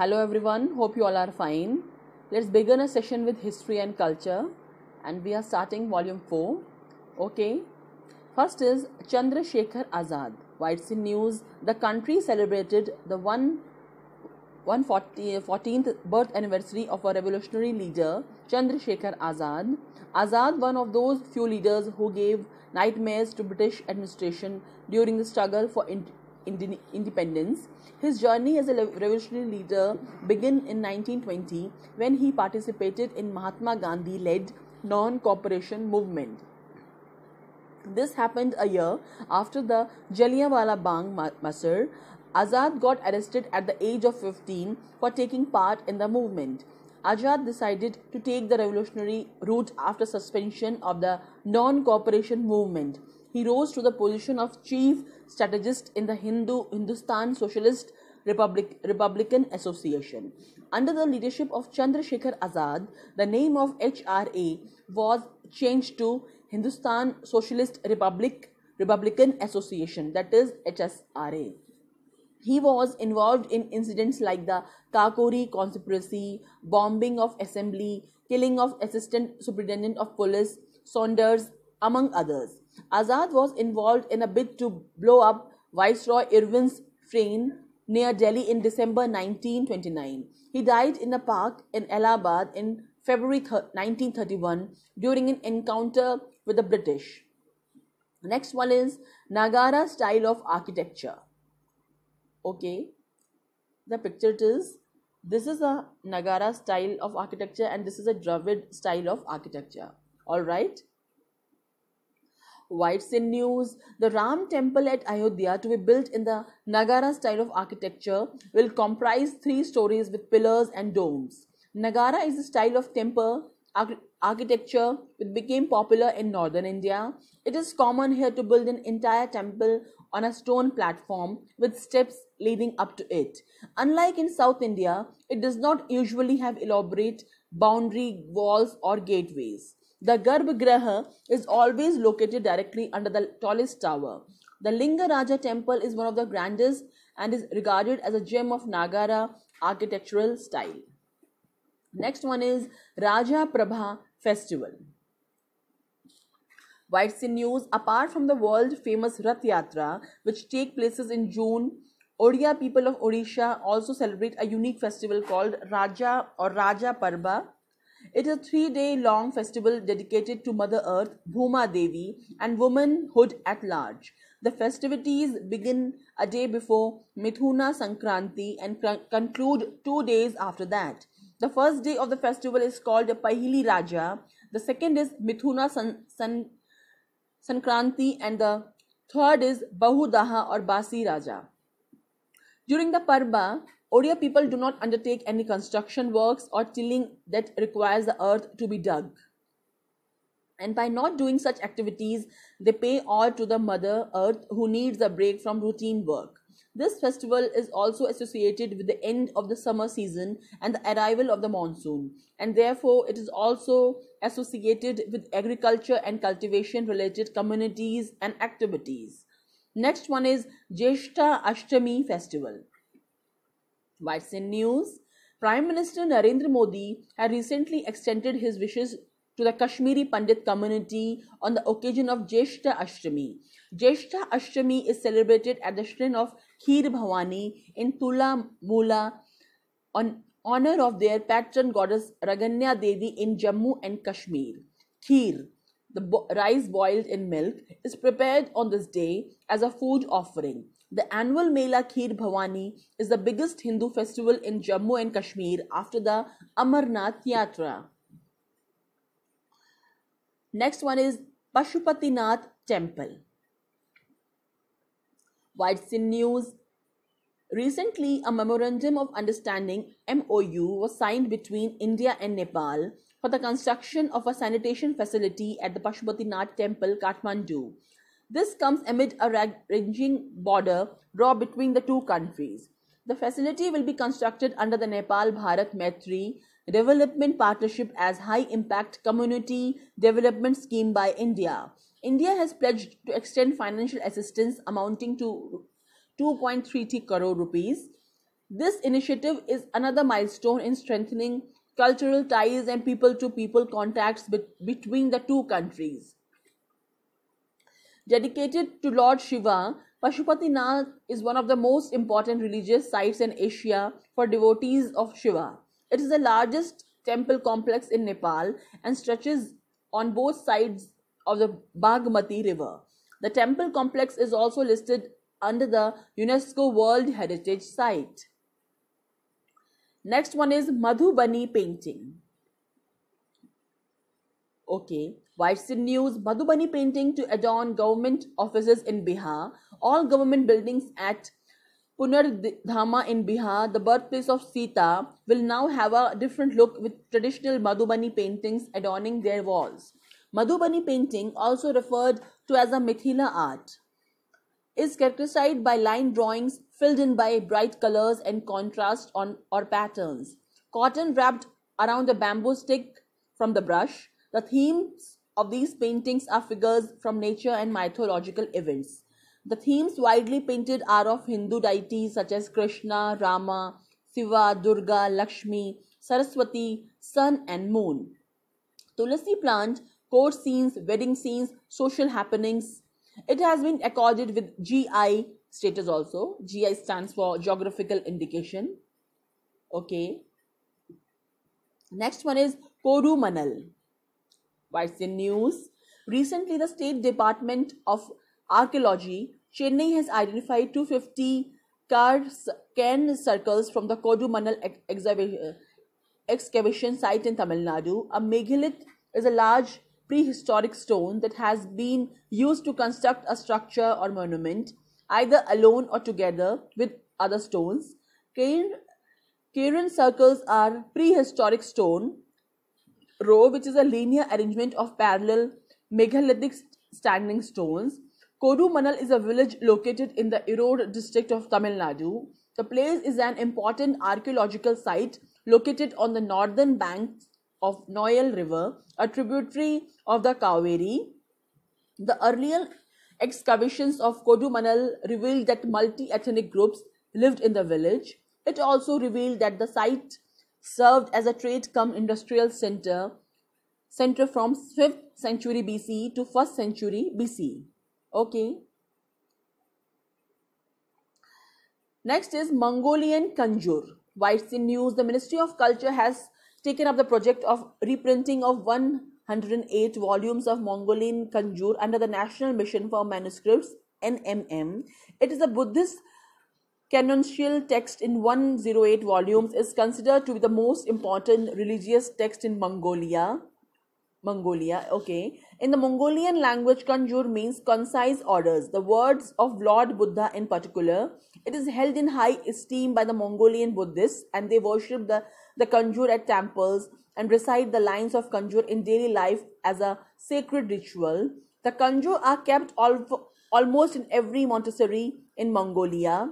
Hello everyone, hope you all are fine. Let's begin a session with history and culture and we are starting volume 4. Okay. First is Chandrashekhar Azad. Why it's in news, the country celebrated the 1 114th birth anniversary of a revolutionary leader, Chandrashekhar Azad. Azad, one of those few leaders who gave nightmares to British administration during the struggle for independence. His journey as a revolutionary leader began in 1920 when he participated in Mahatma Gandhi led non cooperation movement. This happened a year after the Jallianwala Bagh massacre. Azad got arrested at the age of 15 for taking part in the movement. Azad decided to take the revolutionary route after suspension of the non cooperation movement he rose to the position of chief strategist in the Hindu Hindustan Socialist Republic, Republican Association. Under the leadership of Chandrasekhar Azad, the name of HRA was changed to Hindustan Socialist Republic Republican Association, that is HSRA. He was involved in incidents like the Kakori conspiracy, bombing of assembly, killing of assistant superintendent of police, Saunders, among others. Azad was involved in a bid to blow up Viceroy Irwin's train near Delhi in December 1929. He died in a park in Allahabad in February 1931 during an encounter with the British. Next one is Nagara style of architecture. Okay, the picture it is. This is a Nagara style of architecture and this is a Dravid style of architecture. All right. White in news, the Ram temple at Ayodhya to be built in the Nagara style of architecture will comprise three stories with pillars and domes. Nagara is a style of temple architecture which became popular in northern India. It is common here to build an entire temple on a stone platform with steps leading up to it. Unlike in South India, it does not usually have elaborate boundary walls or gateways. The Garbhagriha is always located directly under the tallest tower. The Lingaraja temple is one of the grandest and is regarded as a gem of Nagara architectural style. Next one is Raja Prabha Festival. White news apart from the world famous Rath Yatra, which take places in June, Odia people of Odisha also celebrate a unique festival called Raja or Raja Parba it is a three day long festival dedicated to Mother Earth, Bhuma Devi, and womanhood at large. The festivities begin a day before Mithuna Sankranti and conclude two days after that. The first day of the festival is called Pahili Raja, the second is Mithuna San, San, Sankranti, and the third is Bahudaha or Basi Raja. During the Parba, Odia people do not undertake any construction works or tilling that requires the earth to be dug. And by not doing such activities, they pay all to the mother earth who needs a break from routine work. This festival is also associated with the end of the summer season and the arrival of the monsoon, and therefore it is also associated with agriculture and cultivation related communities and activities. Next one is Jeshta Ashtami festival. Whites in news, Prime Minister Narendra Modi had recently extended his wishes to the Kashmiri Pandit community on the occasion of Jeshta Ashtami. Jeshta Ashtami is celebrated at the shrine of Kheer Bhawani in Tula Mula on honor of their patron goddess Raganya Devi in Jammu and Kashmir. Kheer, the rice boiled in milk, is prepared on this day as a food offering. The annual Mela Kheer Bhavani is the biggest Hindu festival in Jammu and Kashmir after the Amarnath Yatra. Next one is Pashupatinath Temple. Widespread news. Recently, a memorandum of understanding MOU was signed between India and Nepal for the construction of a sanitation facility at the Pashupatinath Temple, Kathmandu. This comes amid a raging border draw between the two countries. The facility will be constructed under the Nepal Bharat Maitri Development Partnership as High Impact Community Development Scheme by India. India has pledged to extend financial assistance amounting to 2.33 crore rupees. This initiative is another milestone in strengthening cultural ties and people to people contacts be- between the two countries. Dedicated to Lord Shiva, Pashupatinath is one of the most important religious sites in Asia for devotees of Shiva. It is the largest temple complex in Nepal and stretches on both sides of the Bagmati River. The temple complex is also listed under the UNESCO World Heritage Site. Next one is Madhubani painting. Okay, Whiteseed News, Madhubani painting to adorn government offices in Bihar, all government buildings at Dhama in Bihar, the birthplace of Sita, will now have a different look with traditional Madhubani paintings adorning their walls. Madhubani painting, also referred to as a Mithila art, is characterized by line drawings filled in by bright colors and contrast on or patterns. Cotton wrapped around a bamboo stick from the brush. The themes of these paintings are figures from nature and mythological events. The themes widely painted are of Hindu deities such as Krishna, Rama, Shiva, Durga, Lakshmi, Saraswati, Sun, and Moon. tulasi plant court scenes, wedding scenes, social happenings. It has been accorded with GI status also. GI stands for geographical indication. Okay. Next one is Korumanal. What's the news? Recently, the State Department of Archaeology, Chennai, has identified 250 car can circles from the Kodumanal ex- uh, excavation site in Tamil Nadu. A megalith is a large prehistoric stone that has been used to construct a structure or monument, either alone or together with other stones. Cairn, Cairn circles are prehistoric stone row, which is a linear arrangement of parallel megalithic standing stones. Kodumanal is a village located in the Erode district of Tamil Nadu. The place is an important archaeological site located on the northern bank of Noyal River, a tributary of the Kaveri. The earlier excavations of Kodumanal revealed that multi-ethnic groups lived in the village. It also revealed that the site served as a trade come industrial center center from 5th century BC to 1st century BC. Okay. Next is Mongolian Kanjur. Whites in News. The Ministry of Culture has taken up the project of reprinting of 108 volumes of Mongolian Kanjur under the National Mission for Manuscripts NMM. It is a Buddhist canonical text in 108 volumes is considered to be the most important religious text in Mongolia. Mongolia, okay. In the Mongolian language, Kanjur means concise orders, the words of Lord Buddha in particular. It is held in high esteem by the Mongolian Buddhists and they worship the, the Kanjur at temples and recite the lines of Kanjur in daily life as a sacred ritual. The Kanjur are kept almost in every monastery in Mongolia.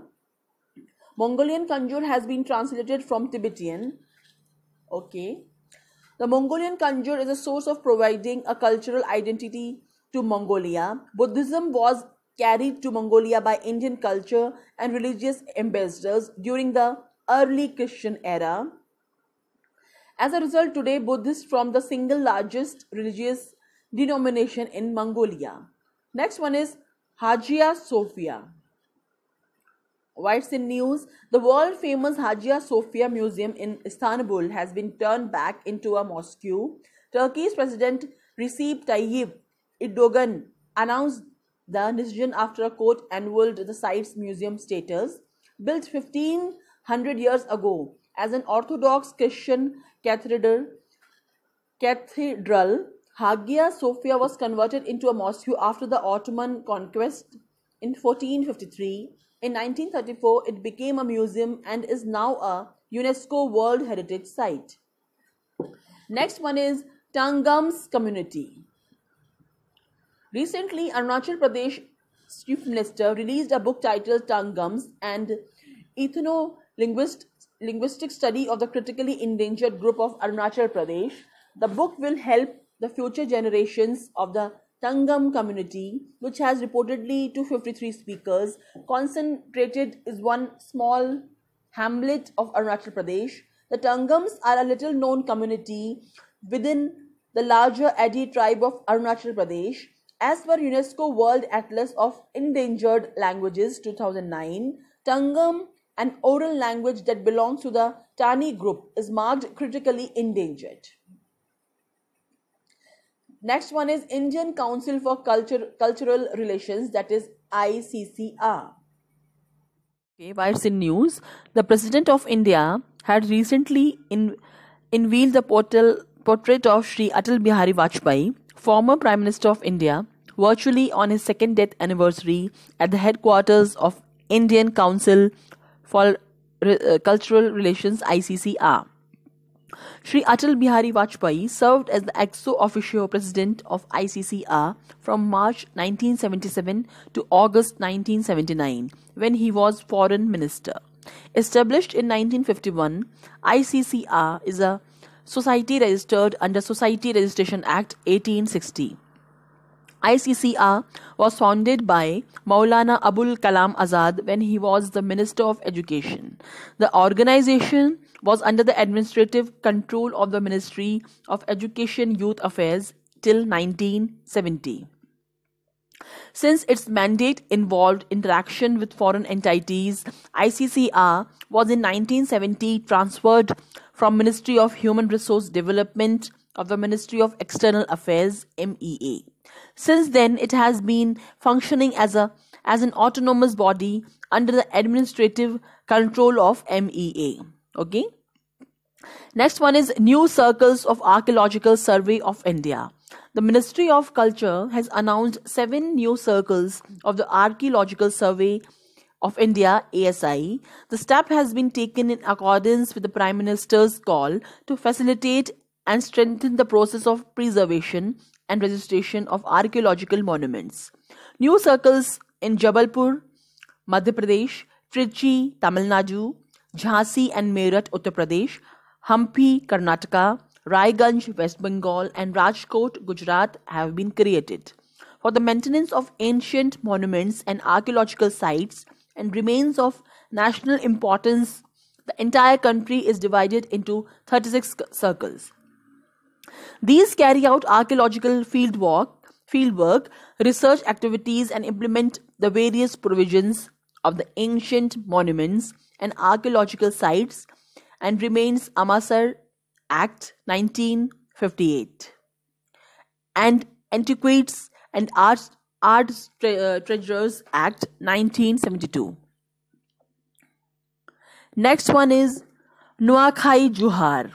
Mongolian conjure has been translated from Tibetan. Okay. The Mongolian conjure is a source of providing a cultural identity to Mongolia. Buddhism was carried to Mongolia by Indian culture and religious ambassadors during the early Christian era. As a result, today Buddhists from the single largest religious denomination in Mongolia. Next one is Hagia Sophia. What's in news? The world famous Hagia Sophia Museum in Istanbul has been turned back into a mosque. Turkey's President Recep Tayyip Erdogan announced the decision after a court annulled the site's museum status. Built 1500 years ago as an Orthodox Christian cathedral, cathedral Hagia Sophia was converted into a mosque after the Ottoman conquest in 1453. In 1934, it became a museum and is now a UNESCO World Heritage Site. Next one is Tangam's community. Recently, Arunachal Pradesh Chief Minister released a book titled Tangams and Ethno-Linguistic Study of the Critically Endangered Group of Arunachal Pradesh. The book will help the future generations of the Tangam community, which has reportedly 253 speakers, concentrated is one small hamlet of Arunachal Pradesh. The Tangams are a little known community within the larger Adi tribe of Arunachal Pradesh. As per UNESCO World Atlas of Endangered Languages 2009, Tangam, an oral language that belongs to the Tani group, is marked critically endangered. Next one is Indian Council for Culture, Cultural Relations, that is ICCR. Okay, wives in news. The President of India had recently in, unveiled the portal, portrait of Sri Atal Bihari Vajpayee, former Prime Minister of India, virtually on his second death anniversary at the headquarters of Indian Council for Re- uh, Cultural Relations ICCR. Sri Atal Bihari Vajpayee served as the ex officio president of ICCR from March 1977 to August 1979 when he was foreign minister. Established in 1951, ICCR is a society registered under Society Registration Act 1860. ICCR was founded by Maulana Abul Kalam Azad when he was the Minister of Education. The organization was under the administrative control of the Ministry of Education Youth Affairs till 1970. Since its mandate involved interaction with foreign entities, ICCR was in 1970 transferred from Ministry of Human Resource Development of the Ministry of External Affairs MEA. Since then it has been functioning as a as an autonomous body under the administrative control of MEA okay next one is new circles of archaeological survey of india the ministry of culture has announced seven new circles of the archaeological survey of India ASI. The step has been taken in accordance with the Prime Minister's call to facilitate and strengthen the process of preservation and registration of archaeological monuments. New circles in Jabalpur, Madhya Pradesh, Trichy, Tamil Nadu, Jhansi and Meerut, Uttar Pradesh, Hampi, Karnataka, Raiganj, West Bengal, and Rajkot, Gujarat have been created. For the maintenance of ancient monuments and archaeological sites and remains of national importance, the entire country is divided into 36 circles. These carry out archaeological field work, field work, research activities, and implement the various provisions of the ancient monuments and archaeological sites and remains Amasar Act 1958 and Antiquities and Arts, Arts uh, Treasures Act 1972. Next one is Nuakhai Juhar.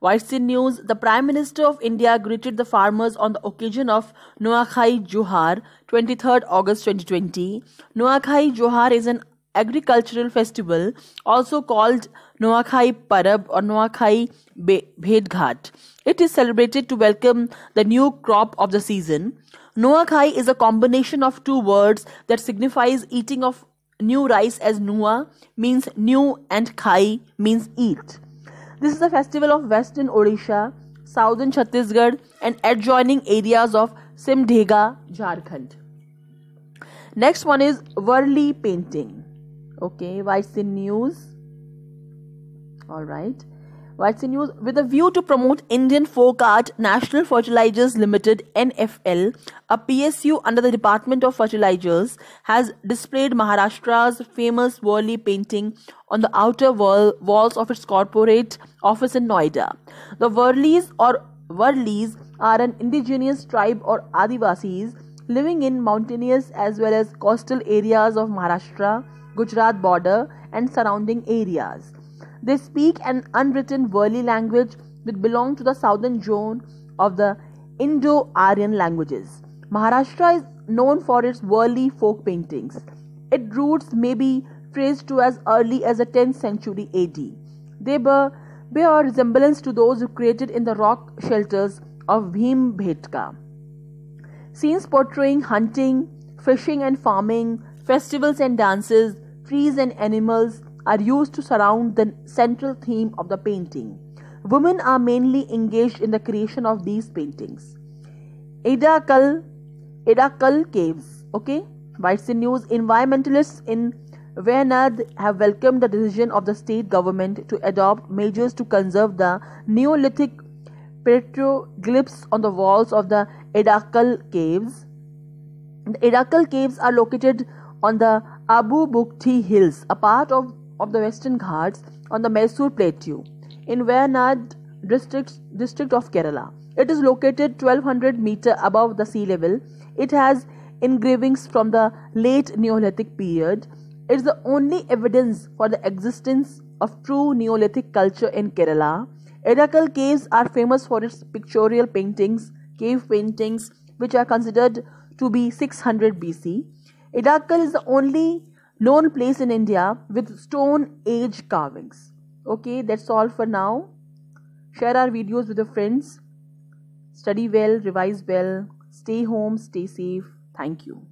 Whilst in news, the Prime Minister of India greeted the farmers on the occasion of Nuakhai Juhar, 23rd August 2020. Nuakhai Juhar is an agricultural festival, also called Noakhai Parab or Noakhai Bhedghat. It is celebrated to welcome the new crop of the season. Noakhai is a combination of two words that signifies eating of new rice as Nua means new and Khai means eat. This is a festival of Western Odisha, Southern Chhattisgarh, and adjoining areas of Simdhega, Jharkhand. Next one is Varli painting. Okay, YC News. All right. YC News with a view to promote Indian folk art, National Fertilizers Limited (NFL), a PSU under the Department of Fertilizers, has displayed Maharashtra's famous Worli painting on the outer wall, walls of its corporate office in Noida. The Worlis or Worlis are an indigenous tribe or Adivasis living in mountainous as well as coastal areas of Maharashtra Gujarat border and surrounding areas. They speak an unwritten Worli language which belongs to the southern zone of the Indo Aryan languages. Maharashtra is known for its Worli folk paintings. Its roots may be traced to as early as the 10th century AD. They bear, bear resemblance to those created in the rock shelters of Bhim Bhetka. Scenes portraying hunting, fishing and farming, festivals and dances, trees and animals are used to surround the central theme of the painting. Women are mainly engaged in the creation of these paintings. Edakal, Edakal Caves, okay? Vice News Environmentalists in Wayanad have welcomed the decision of the state government to adopt measures to conserve the Neolithic petroglyphs on the walls of the Edakal Caves. The Edakal Caves are located on the Abu Bukti Hills, a part of, of the Western Ghats on the Mysore Plateau in Wayanad district, district of Kerala. It is located 1200 meter above the sea level. It has engravings from the late Neolithic period. It is the only evidence for the existence of true Neolithic culture in Kerala. Edakkal caves are famous for its pictorial paintings, cave paintings, which are considered to be 600 BC. Idakal is the only known place in India with stone age carvings. Okay, that's all for now. Share our videos with your friends. Study well, revise well, stay home, stay safe. Thank you.